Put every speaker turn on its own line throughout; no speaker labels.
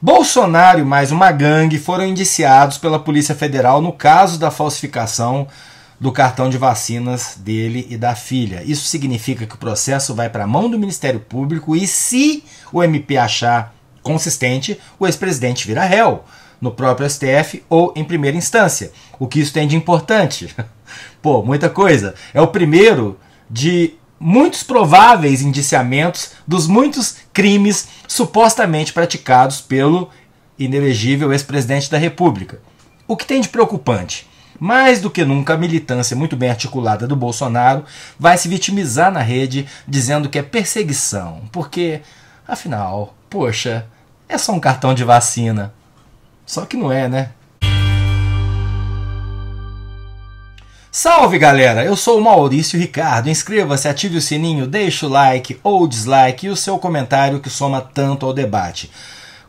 Bolsonaro e mais uma gangue foram indiciados pela Polícia Federal no caso da falsificação do cartão de vacinas dele e da filha. Isso significa que o processo vai para a mão do Ministério Público e, se o MP achar consistente, o ex-presidente vira réu no próprio STF ou em primeira instância. O que isso tem de importante? Pô, muita coisa. É o primeiro de muitos prováveis indiciamentos dos muitos crimes supostamente praticados pelo inelegível ex-presidente da República. O que tem de preocupante? Mais do que nunca, a militância muito bem articulada do Bolsonaro vai se vitimizar na rede dizendo que é perseguição, porque, afinal, poxa, é só um cartão de vacina. Só que não é, né? Salve galera, eu sou o Maurício Ricardo. Inscreva-se, ative o sininho, deixe o like ou dislike e o seu comentário que soma tanto ao debate.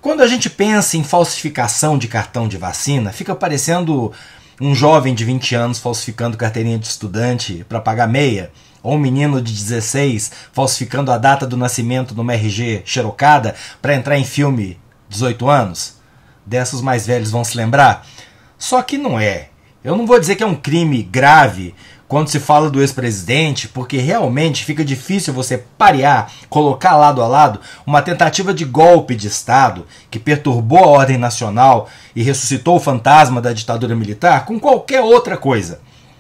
Quando a gente pensa em falsificação de cartão de vacina, fica parecendo um jovem de 20 anos falsificando carteirinha de estudante para pagar meia, ou um menino de 16 falsificando a data do nascimento numa RG xerocada para entrar em filme 18 anos. Dessas mais velhos vão se lembrar. Só que não é. Eu não vou dizer que é um crime grave quando se fala do ex-presidente, porque realmente fica difícil você parear, colocar lado a lado uma tentativa de golpe de Estado que perturbou a ordem nacional e ressuscitou o fantasma da ditadura militar com qualquer outra coisa.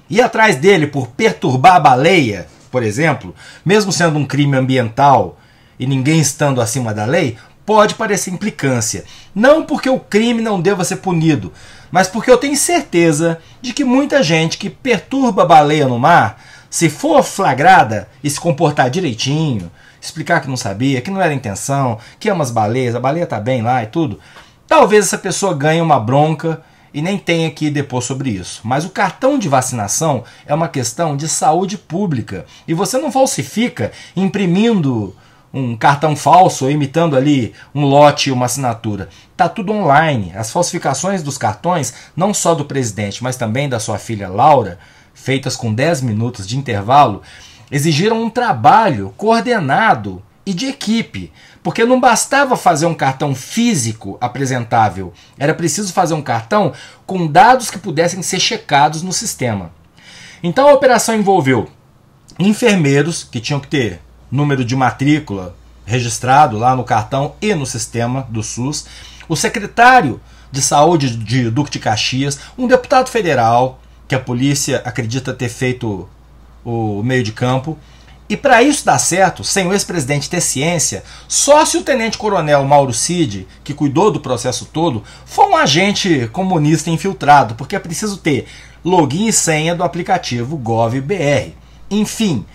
E atrás dele por perturbar a baleia, por exemplo, mesmo sendo um crime ambiental e ninguém estando acima da lei, pode parecer implicância. Não porque o crime não deva ser punido, mas porque eu tenho certeza de que muita gente que perturba a baleia no mar, se for flagrada e se comportar direitinho, explicar que não sabia, que não era intenção, que ama as baleias, a baleia está bem lá e tudo, talvez essa pessoa ganhe uma bronca e nem tenha que depor sobre isso. Mas o cartão de vacinação é uma questão de saúde pública e você não falsifica imprimindo um cartão falso imitando ali um lote, uma assinatura. Tá tudo online. As falsificações dos cartões, não só do presidente, mas também da sua filha Laura, feitas com 10 minutos de intervalo, exigiram um trabalho coordenado e de equipe, porque não bastava fazer um cartão físico apresentável, era preciso fazer um cartão com dados que pudessem ser checados no sistema. Então a operação envolveu enfermeiros que tinham que ter número de matrícula registrado lá no cartão e no sistema do SUS, o secretário de saúde de Duque de Caxias, um deputado federal, que a polícia acredita ter feito o meio de campo. E para isso dar certo, sem o ex-presidente ter ciência, só se o tenente-coronel Mauro Cid, que cuidou do processo todo, foi um agente comunista infiltrado, porque é preciso ter login e senha do aplicativo GovBR. Enfim,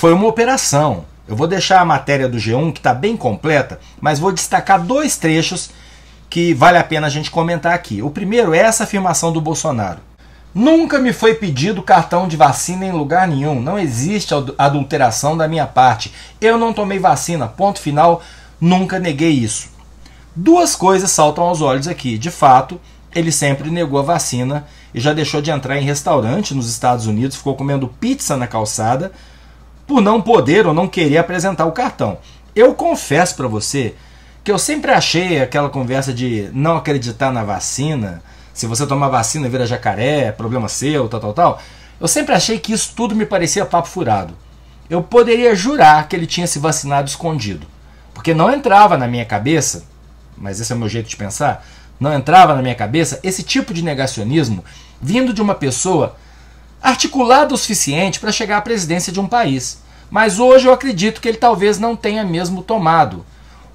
foi uma operação. Eu vou deixar a matéria do G1 que está bem completa, mas vou destacar dois trechos que vale a pena a gente comentar aqui. O primeiro é essa afirmação do Bolsonaro. Nunca me foi pedido cartão de vacina em lugar nenhum. Não existe adulteração da minha parte. Eu não tomei vacina. Ponto final. Nunca neguei isso. Duas coisas saltam aos olhos aqui. De fato, ele sempre negou a vacina e já deixou de entrar em restaurante nos Estados Unidos, ficou comendo pizza na calçada por não poder ou não querer apresentar o cartão. Eu confesso para você que eu sempre achei aquela conversa de não acreditar na vacina, se você tomar vacina vira jacaré, problema seu, tal, tal, tal. Eu sempre achei que isso tudo me parecia papo furado. Eu poderia jurar que ele tinha se vacinado escondido, porque não entrava na minha cabeça, mas esse é o meu jeito de pensar, não entrava na minha cabeça esse tipo de negacionismo vindo de uma pessoa articulado o suficiente para chegar à presidência de um país. Mas hoje eu acredito que ele talvez não tenha mesmo tomado.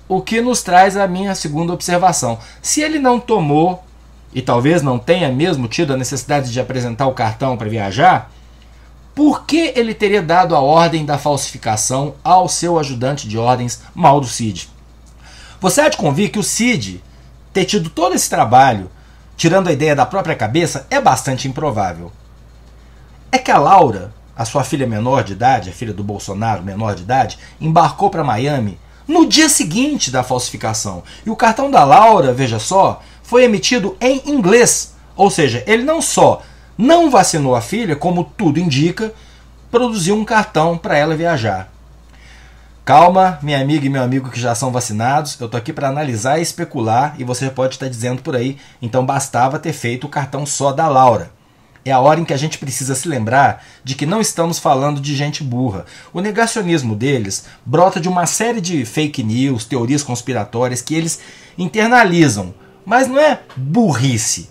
O que nos traz a minha segunda observação. Se ele não tomou, e talvez não tenha mesmo tido a necessidade de apresentar o cartão para viajar, por que ele teria dado a ordem da falsificação ao seu ajudante de ordens, Maldo Cid? Você há de convir que o Cid ter tido todo esse trabalho, tirando a ideia da própria cabeça, é bastante improvável. É que a Laura, a sua filha menor de idade, a filha do Bolsonaro menor de idade, embarcou para Miami no dia seguinte da falsificação. E o cartão da Laura, veja só, foi emitido em inglês. Ou seja, ele não só não vacinou a filha, como tudo indica, produziu um cartão para ela viajar. Calma, minha amiga e meu amigo que já são vacinados, eu tô aqui para analisar e especular e você pode estar dizendo por aí, então bastava ter feito o cartão só da Laura é a hora em que a gente precisa se lembrar de que não estamos falando de gente burra. O negacionismo deles brota de uma série de fake news, teorias conspiratórias que eles internalizam, mas não é burrice.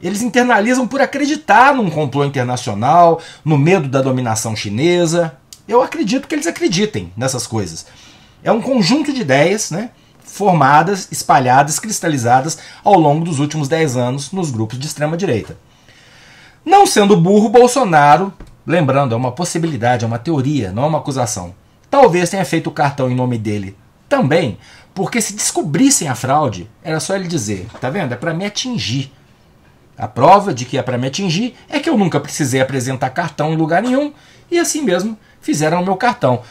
Eles internalizam por acreditar num complô internacional, no medo da dominação chinesa. Eu acredito que eles acreditem nessas coisas. É um conjunto de ideias, né? Formadas, espalhadas, cristalizadas ao longo dos últimos 10 anos nos grupos de extrema direita. Não sendo burro, Bolsonaro, lembrando, é uma possibilidade, é uma teoria, não é uma acusação, talvez tenha feito o cartão em nome dele também, porque se descobrissem a fraude, era só ele dizer: tá vendo? É para me atingir. A prova de que é para me atingir é que eu nunca precisei apresentar cartão em lugar nenhum e assim mesmo fizeram o meu cartão.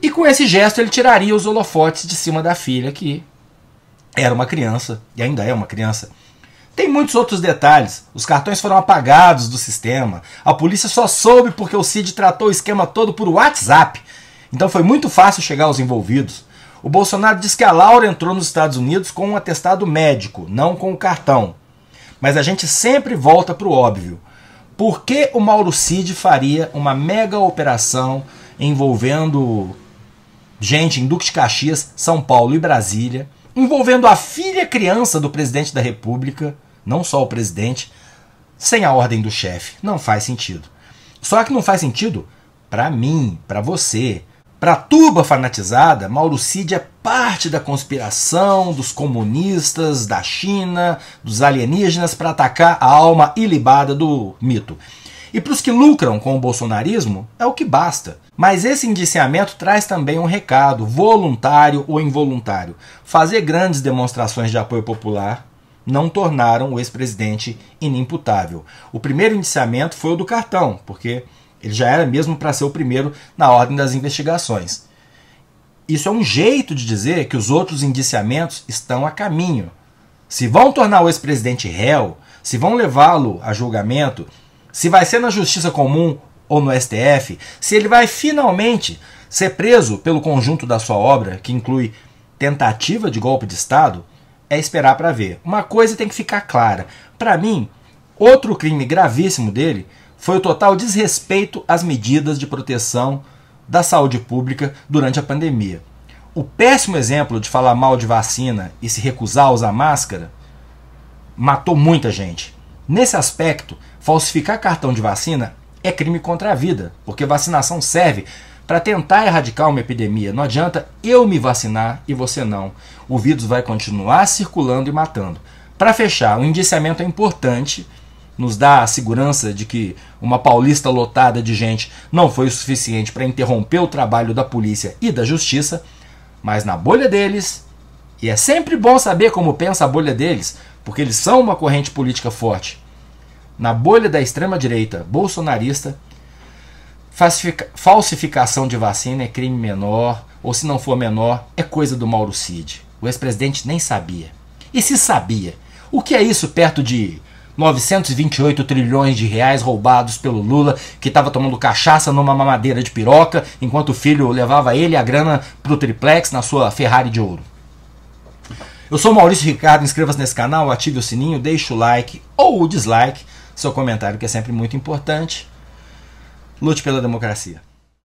E com esse gesto ele tiraria os holofotes de cima da filha, que era uma criança e ainda é uma criança. Tem muitos outros detalhes. Os cartões foram apagados do sistema. A polícia só soube porque o Cid tratou o esquema todo por WhatsApp. Então foi muito fácil chegar aos envolvidos. O Bolsonaro diz que a Laura entrou nos Estados Unidos com um atestado médico, não com o cartão. Mas a gente sempre volta para o óbvio. Por que o Mauro Cid faria uma mega operação envolvendo gente em Duque de Caxias, São Paulo e Brasília, envolvendo a filha criança do presidente da República? não só o presidente, sem a ordem do chefe. Não faz sentido. Só que não faz sentido para mim, para você. Para a turba fanatizada, Mauro Cid é parte da conspiração dos comunistas, da China, dos alienígenas para atacar a alma ilibada do mito. E para os que lucram com o bolsonarismo, é o que basta. Mas esse indiciamento traz também um recado, voluntário ou involuntário. Fazer grandes demonstrações de apoio popular não tornaram o ex-presidente inimputável. O primeiro indiciamento foi o do cartão, porque ele já era mesmo para ser o primeiro na ordem das investigações. Isso é um jeito de dizer que os outros indiciamentos estão a caminho. Se vão tornar o ex-presidente réu, se vão levá-lo a julgamento, se vai ser na justiça comum ou no STF, se ele vai finalmente ser preso pelo conjunto da sua obra, que inclui tentativa de golpe de Estado, é esperar para ver. Uma coisa tem que ficar clara. Para mim, outro crime gravíssimo dele foi o total desrespeito às medidas de proteção da saúde pública durante a pandemia. O péssimo exemplo de falar mal de vacina e se recusar a usar máscara matou muita gente. Nesse aspecto, falsificar cartão de vacina é crime contra a vida, porque vacinação serve para tentar erradicar uma epidemia. Não adianta eu me vacinar e você não. O vírus vai continuar circulando e matando. Para fechar, o indiciamento é importante, nos dá a segurança de que uma paulista lotada de gente não foi o suficiente para interromper o trabalho da polícia e da justiça, mas na bolha deles, e é sempre bom saber como pensa a bolha deles, porque eles são uma corrente política forte. Na bolha da extrema-direita bolsonarista, Falsificação de vacina é crime menor, ou se não for menor, é coisa do Mauro Cid. O ex-presidente nem sabia. E se sabia, o que é isso perto de 928 trilhões de reais roubados pelo Lula, que estava tomando cachaça numa mamadeira de piroca, enquanto o filho levava ele a grana pro triplex na sua Ferrari de ouro. Eu sou Maurício Ricardo, inscreva-se nesse canal, ative o sininho, deixe o like ou o dislike, seu comentário que é sempre muito importante. Lute pela democracia.